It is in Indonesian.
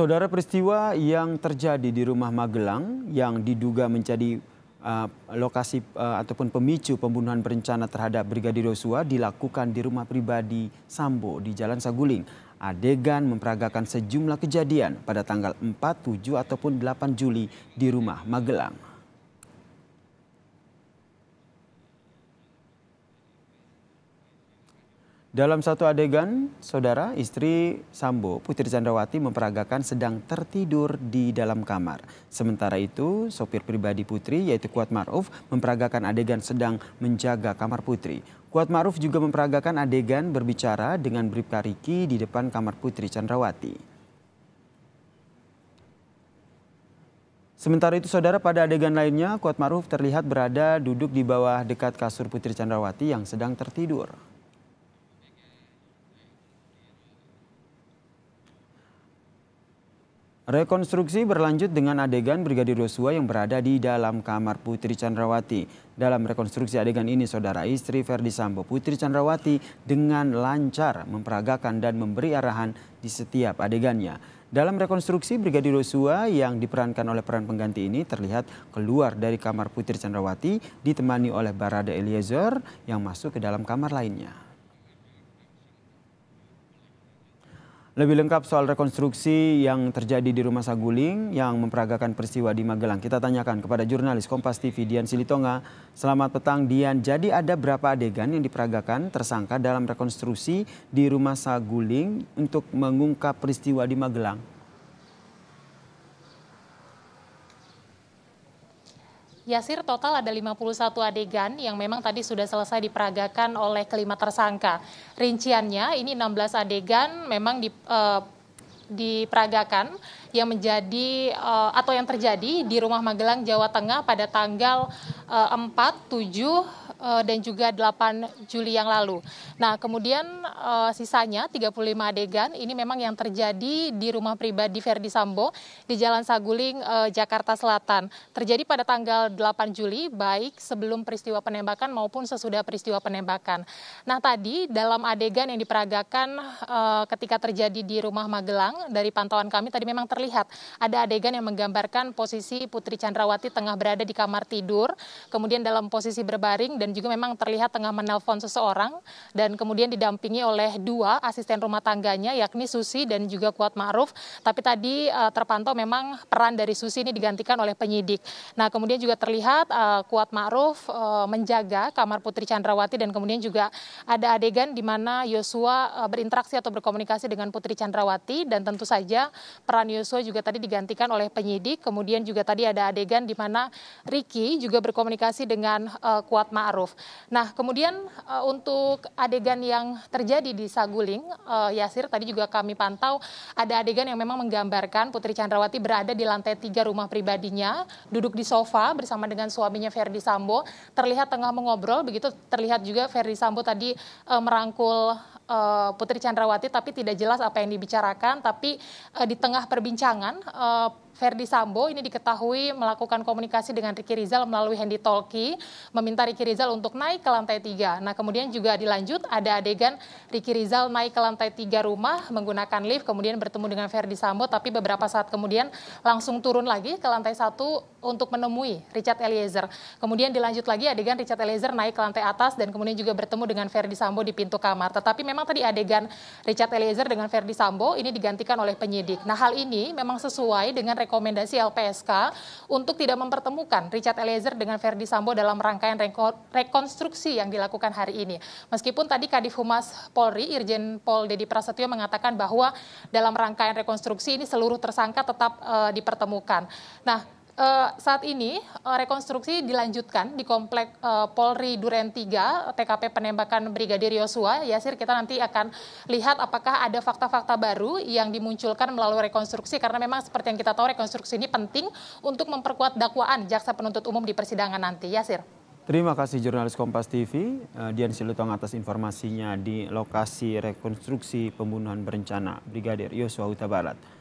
Saudara peristiwa yang terjadi di rumah Magelang yang diduga menjadi uh, lokasi uh, ataupun pemicu pembunuhan berencana terhadap Brigadir Yosua dilakukan di rumah pribadi Sambo di Jalan Saguling. Adegan memperagakan sejumlah kejadian pada tanggal 4, 7 ataupun 8 Juli di rumah Magelang. Dalam satu adegan, saudara istri Sambo, Putri Chandrawati memperagakan sedang tertidur di dalam kamar. Sementara itu, sopir pribadi Putri yaitu Kuat Maruf memperagakan adegan sedang menjaga kamar Putri. Kuat Maruf juga memperagakan adegan berbicara dengan Bripka Riki di depan kamar Putri Chandrawati. Sementara itu saudara pada adegan lainnya, Kuat Maruf terlihat berada duduk di bawah dekat kasur Putri Chandrawati yang sedang tertidur. Rekonstruksi berlanjut dengan adegan Brigadir Yosua yang berada di dalam kamar Putri Chandrawati. Dalam rekonstruksi adegan ini, saudara istri Ferdi Sambo Putri Chandrawati dengan lancar memperagakan dan memberi arahan di setiap adegannya. Dalam rekonstruksi Brigadir Yosua yang diperankan oleh peran pengganti ini terlihat keluar dari kamar Putri Chandrawati ditemani oleh Barada Eliezer yang masuk ke dalam kamar lainnya. Lebih lengkap soal rekonstruksi yang terjadi di Rumah Saguling yang memperagakan peristiwa di Magelang. Kita tanyakan kepada jurnalis Kompas TV Dian Silitonga. Selamat petang Dian. Jadi ada berapa adegan yang diperagakan tersangka dalam rekonstruksi di Rumah Saguling untuk mengungkap peristiwa di Magelang? Yasir total ada 51 adegan yang memang tadi sudah selesai diperagakan oleh kelima tersangka. Rinciannya ini 16 adegan memang di uh, diperagakan yang menjadi uh, atau yang terjadi di Rumah Magelang Jawa Tengah pada tanggal uh, 4, 7, Eh, dan juga 8 Juli yang lalu. Nah, kemudian eh, sisanya 35 adegan ini memang yang terjadi di rumah pribadi Verdi Sambo di Jalan Saguling eh, Jakarta Selatan. Terjadi pada tanggal 8 Juli baik sebelum peristiwa penembakan maupun sesudah peristiwa penembakan. Nah, tadi dalam adegan yang diperagakan ketika terjadi di rumah Magelang dari pantauan kami tadi memang terlihat ada adegan yang menggambarkan posisi Putri Chandrawati tengah berada di kamar tidur, kemudian dalam posisi berbaring dan dan juga memang terlihat tengah menelpon seseorang dan kemudian didampingi oleh dua asisten rumah tangganya yakni Susi dan juga Kuat Ma'ruf. Tapi tadi uh, terpantau memang peran dari Susi ini digantikan oleh penyidik. Nah kemudian juga terlihat uh, Kuat Ma'ruf uh, menjaga kamar Putri Chandrawati dan kemudian juga ada adegan di mana Yosua uh, berinteraksi atau berkomunikasi dengan Putri Chandrawati dan tentu saja peran Yosua juga tadi digantikan oleh penyidik. Kemudian juga tadi ada adegan di mana Riki juga berkomunikasi dengan uh, Kuat Ma'ruf. Ma'ruf. Nah, kemudian uh, untuk adegan yang terjadi di Saguling, uh, Yasir tadi juga kami pantau ada adegan yang memang menggambarkan Putri Chandrawati berada di lantai tiga rumah pribadinya, duduk di sofa bersama dengan suaminya Ferdi Sambo, terlihat tengah mengobrol, begitu terlihat juga Ferdi Sambo tadi uh, merangkul Putri Chandrawati tapi tidak jelas apa yang dibicarakan, tapi di tengah perbincangan Ferdi Sambo ini diketahui melakukan komunikasi dengan Riki Rizal melalui handy talkie, meminta Riki Rizal untuk naik ke lantai tiga. Nah kemudian juga dilanjut ada adegan Riki Rizal naik ke lantai tiga rumah menggunakan lift, kemudian bertemu dengan Ferdi Sambo, tapi beberapa saat kemudian langsung turun lagi ke lantai satu untuk menemui Richard Eliezer. Kemudian dilanjut lagi adegan Richard Eliezer naik ke lantai atas dan kemudian juga bertemu dengan Ferdi Sambo di pintu kamar. Tetapi memang tadi adegan Richard Eliezer dengan Ferdi Sambo ini digantikan oleh penyidik. Nah hal ini memang sesuai dengan rekomendasi rekomendasi LPSK untuk tidak mempertemukan Richard Eliezer dengan Verdi Sambo dalam rangkaian rekonstruksi yang dilakukan hari ini. Meskipun tadi Kadif Humas Polri, Irjen Pol Dedi Prasetyo mengatakan bahwa dalam rangkaian rekonstruksi ini seluruh tersangka tetap uh, dipertemukan. Nah, uh, saat ini uh, rekonstruksi dilanjutkan di komplek uh, Polri Duren 3 TKP penembakan Brigadir Yosua. Yasir kita nanti akan lihat apakah ada fakta-fakta baru yang dimunculkan melalui rekonstruksi karena memang seperti yang kita tahu rekonstruksi ini penting untuk memperkuat dakwaan jaksa penuntut umum di persidangan nanti. Yasir. Terima kasih jurnalis Kompas TV Dian Silutong atas informasinya di lokasi rekonstruksi pembunuhan berencana Brigadir Yosua Huta Barat.